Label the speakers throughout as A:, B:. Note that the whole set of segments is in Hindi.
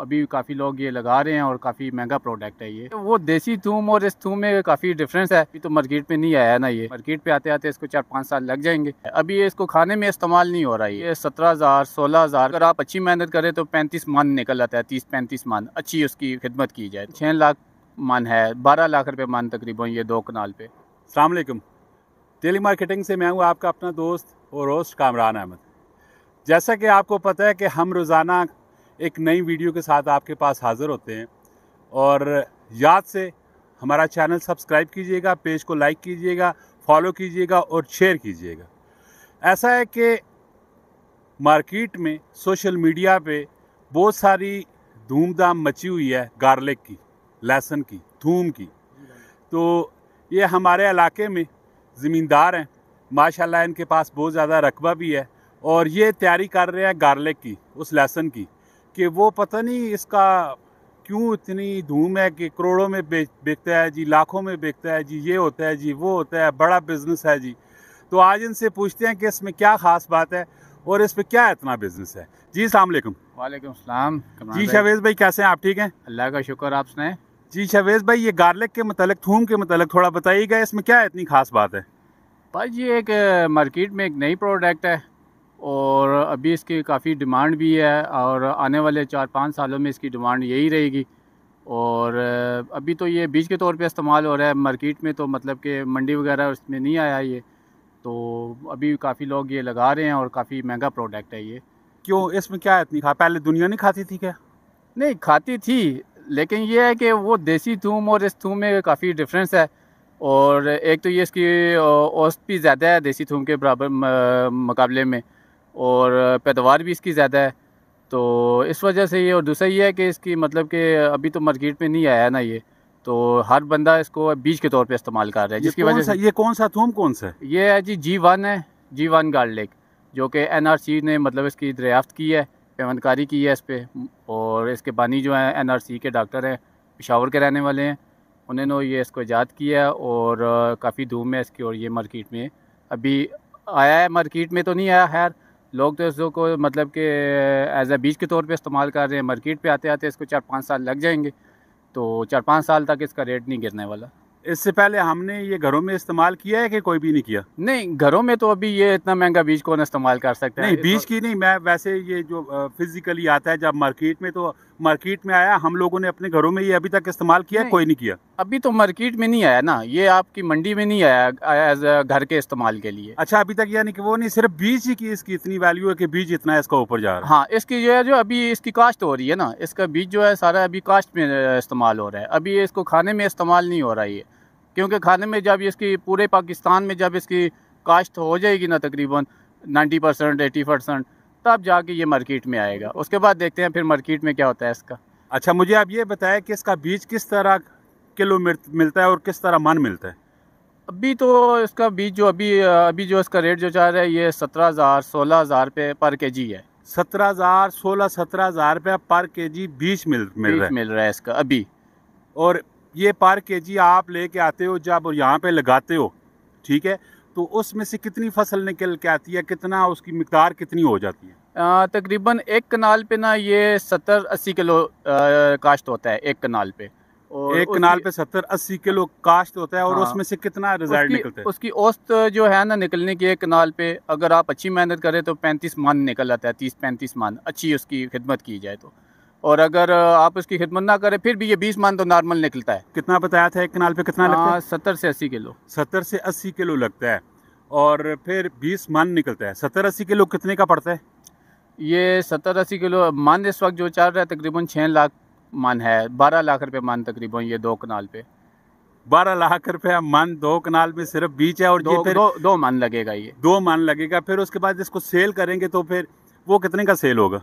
A: अभी काफ़ी लोग ये लगा रहे हैं और काफ़ी महंगा प्रोडक्ट है ये तो वो देसी थूम और इस थूम में काफ़ी डिफरेंस है अभी तो मार्केट में नहीं आया ना ये मार्केट पे आते आते इसको चार पाँच साल लग जाएंगे अभी इसको खाने में इस्तेमाल नहीं हो रहा है ये सत्रह हज़ार सोलह हज़ार अगर आप अच्छी मेहनत करें तो पैंतीस मान निकल आता है तीस पैंतीस मान अच्छी उसकी खिदमत की जाए छः लाख मान है बारह लाख रुपये मान तकरीबन ये दो कनाल पे सलामकुम टेली मार्केटिंग से मैं हूँ आपका अपना दोस्त और होस्ट
B: कामरान अहमद जैसा कि आपको पता है कि हम रोज़ाना एक नई वीडियो के साथ आपके पास हाज़िर होते हैं और याद से हमारा चैनल सब्सक्राइब कीजिएगा पेज को लाइक कीजिएगा फॉलो कीजिएगा और शेयर कीजिएगा ऐसा है कि मार्केट में सोशल मीडिया पे बहुत सारी धूमधाम मची हुई है गार्लिक की लहसुन की थूम की तो ये हमारे इलाके में ज़मींदार हैं माशाल्लाह इनके पास बहुत ज़्यादा रकबा भी है और ये तैयारी कर रहे हैं गार्लिक की उस लहसुन की कि वो पता नहीं इसका क्यों इतनी धूम है कि करोड़ों में बेचता है जी लाखों में बेचता है जी ये होता है जी वो होता है बड़ा बिजनेस है जी तो आज इनसे पूछते हैं कि इसमें क्या खास बात है और इस पर क्या इतना बिजनेस है जी सलाम वालेकुम सलाम जी शवेज़ भाई कैसे हैं आप ठीक हैं अल्लाह का शुक्र आप सुनाए जी शवेज़ भाई ये गार्लिक के मतलब थूम के मतलब थोड़ा बताइएगा इसमें क्या इतनी खास बात है
A: भाई जी एक मार्केट में एक नई प्रोडक्ट है और अभी इसकी काफ़ी डिमांड भी है और आने वाले चार पाँच सालों में इसकी डिमांड यही रहेगी और अभी तो ये बीज के तौर पे इस्तेमाल हो रहा है मार्केट में तो मतलब कि मंडी वगैरह उसमें नहीं आया ये तो अभी काफ़ी लोग ये लगा रहे हैं और काफ़ी महंगा प्रोडक्ट है ये क्यों इसमें क्या इतनी खा पहले दुनिया नहीं खाती थी क्या नहीं खाती थी लेकिन ये है कि वो देसी थूम और इस थूम में काफ़ी डिफरेंस है और एक तो ये इसकी औस्त भी ज़्यादा है देसी थूम के बराबर मुकाबले में और पैदावार भी इसकी ज़्यादा है तो इस वजह से ये और दूसरा ये है कि इसकी मतलब कि अभी तो मार्केट में नहीं आया ना ये तो हर बंदा इसको बीज के तौर पे इस्तेमाल कर रहा है जिसकी वजह से
B: ये कौन सा थूम कौन सा
A: ये है जी जी वन है जी वन गार्लिक जो कि एनआरसी ने मतलब इसकी दरियाफ्त की है पैवनकारी की है इस पर और इसके बानी जो हैं सी के डॉक्टर हैं पिशावर के रहने वाले हैं उन्होंने ये इसको ईजाद किया है और काफ़ी धूम है इसकी और ये मार्केट में अभी आया है मार्केट में तो नहीं आया खैर लोग तो इसको मतलब कि एज ए बीज के तौर पे इस्तेमाल कर रहे हैं मार्केट पे आते आते इसको चार पाँच साल लग जाएंगे तो चार पाँच साल तक इसका रेट नहीं गिरने वाला
B: इससे पहले हमने ये घरों में इस्तेमाल किया है कि कोई भी नहीं किया नहीं घरों में तो अभी ये इतना महंगा बीज कौन इस्तेमाल कर सकते हैं नहीं बीज तो की नहीं मैं वैसे ये जो फिज़िकली आता है जब मार्केट में तो मार्केट में आया हम लोगों ने अपने घरों में ये अभी तक इस्तेमाल किया नहीं। कोई नहीं किया
A: अभी तो मार्केट में नहीं आया ना ये आपकी मंडी में नहीं आया एज घर के इस्तेमाल के लिए अच्छा अभी तक यानी कि वो नहीं सिर्फ बीज ही की इसकी इतनी वैल्यू है कि बीज इतना इसका ऊपर जा रहा है हाँ इसकी जो है जो अभी इसकी कास्ट हो रही है ना इसका बीज जो है सारा अभी कास्ट में इस्तेमाल हो रहा है अभी इसको खाने में इस्तेमाल नहीं हो रहा है क्योंकि खाने में जब इसकी पूरे पाकिस्तान में जब इसकी कास्ट हो जाएगी ना तकरीबन नाइन्टी परसेंट एटी परसेंट तब तो जाके ये मार्केट में आएगा उसके बाद देखते हैं फिर मार्केट में क्या होता है इसका अच्छा मुझे आप ये बताएं कि इसका बीज किस तरह किलो मिलता है और किस तरह मन मिलता है अभी तो इसका बीज जो अभी अभी जो इसका रेट जो चाह रहा है ये सत्रह हज़ार सोलह हज़ार रुपये पर के जी है सत्रह हज़ार सोलह सत्रह हज़ार रुपये पर के जी
B: बीज मिल मिल रहा है मिल रहा है इसका अभी और ये पर के जी आप लेके आते हो जब यहाँ पे लगाते हो ठीक है तो उसमें से कितनी फसल निकल के आती है कितना
A: उसकी मकदार कितनी हो जाती है तकरीबन एक कनाल पे ना ये सत्तर अस्सी किलो काश्त होता है एक कनाल पे और एक कनाल पे सत्तर अस्सी किलो काश्त होता है और हाँ, उसमें से कितना रिजल्ट निकलता है उसकी औस्त जो है ना निकलने की एक कनाल पे अगर आप अच्छी मेहनत करें तो पैंतीस मान निकल आता है तीस पैंतीस मान अच्छी उसकी खिदमत की जाए तो और अगर आप इसकी खिदमत ना करें फिर भी ये बीस मान तो नॉर्मल निकलता है कितना बताया था एक कनाल पे कितना लगता है हाँ, सत्तर
B: से अस्सी किलो सत्तर से अस्सी किलो लगता है और फिर बीस मान निकलता है सत्तर अस्सी किलो कितने का पड़ता है
A: ये सत्तर अस्सी किलो मान इस वक्त जो चल रहा है तकरीबन छः लाख मान है बारह लाख रुपये मान तकरीबन ये दो कनाल पे बारह लाख रुपया
B: मान दो कनाल में सिर्फ बीच है और दो, ये फिर दो, दो मान लगेगा ये दो मान लगेगा फिर उसके बाद इसको सेल करेंगे तो फिर वो कितने का सेल होगा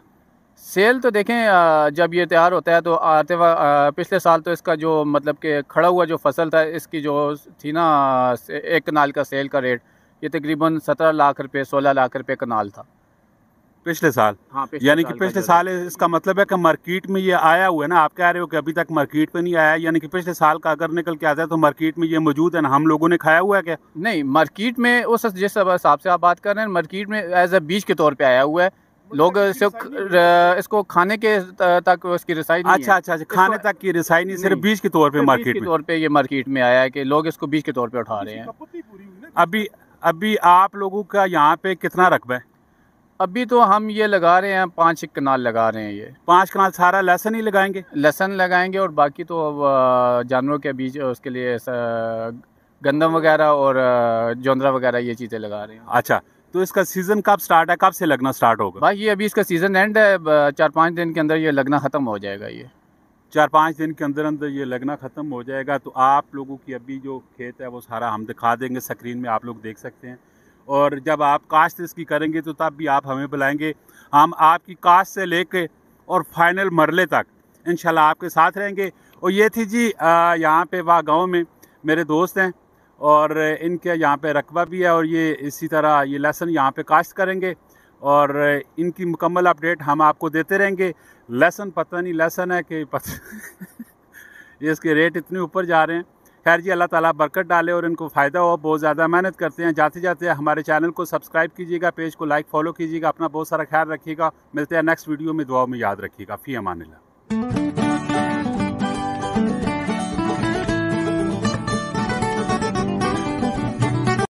A: सेल तो देखें जब ये तैयार होता है तो आते पिछले साल तो इसका जो मतलब कि खड़ा हुआ जो फसल था इसकी जो थी ना एक कनाल का सेल का रेट ये तकरीबन सत्रह लाख रुपए सोलह लाख रुपए कनाल था पिछले साल हाँ, यानी कि पिछले
B: साल इसका मतलब है कि मार्केट में ये आया हुआ है ना आप कह रहे हो कि अभी तक मार्केट में नहीं आया यानी कि पिछले साल का अगर निकल के आता है तो मार्केट में ये मौजूद
A: है ना हम लोगों ने खाया हुआ है क्या नहीं मार्केट में उस जिस हिसाब से आप बात कर रहे हैं मार्केट में एज ए बीज के तौर पर आया हुआ है मतलब लोग सिर्फ इसको खाने के तक उसकी रसाई नहीं अच्छा अच्छा, अच्छा खाने तक की रसाई नहीं सिर्फ बीज के तौर पे मार्केट के तौर पे ये मार्केट में आया है कि लोग इसको
B: बीज के तौर पे उठा रहे हैं अभी अभी आप लोगों का यहाँ पे कितना रकबा है
A: अभी तो हम ये लगा रहे हैं पाँच एक कनाल लगा रहे हैं ये पाँच कनाल सारा लहसन ही लगाएंगे लहसन लगाएंगे और बाकी तो जानवरों के बीज उसके लिए गंदम वगैरह और जोंदरा वगैरह ये चीज़ें लगा रहे हैं अच्छा तो इसका सीजन कब स्टार्ट है कब से लगना स्टार्ट होगा भाई ये अभी इसका सीजन एंड है चार पाँच दिन के अंदर ये लगना ख़त्म हो जाएगा ये
B: चार पाँच दिन के अंदर अंदर ये लगना ख़त्म हो जाएगा तो आप लोगों की अभी जो खेत है वो सारा हम दिखा देंगे स्क्रीन में आप लोग देख सकते हैं और जब आप काश्त इसकी करेंगे तो तब भी आप हमें बुलाएंगे हम आपकी काश्त से लेके और फाइनल मरले तक इन आपके साथ रहेंगे और ये थी जी यहाँ पे वाह गाँव में मेरे दोस्त हैं और इनके यहाँ पे रकबा भी है और ये इसी तरह ये लहसन यहाँ पे काश्त करेंगे और इनकी मुकम्मल अपडेट हम आपको देते रहेंगे लहसन पता नहीं लहसन है कि ये इसके रेट इतने ऊपर जा रहे हैं खैर जी अल्लाह ताला बरकत डाले और इनको फ़ायदा हो बहुत ज़्यादा मेहनत करते हैं जाते जाते हमारे चैनल को सब्सक्राइब कीजिएगा पेज को लाइक फॉलो कीजिएगा अपना बहुत सारा ख्याल रखिएगा मिलते हैं नेक्स्ट वीडियो में दुआ में याद रखिएगा फ़ी अमान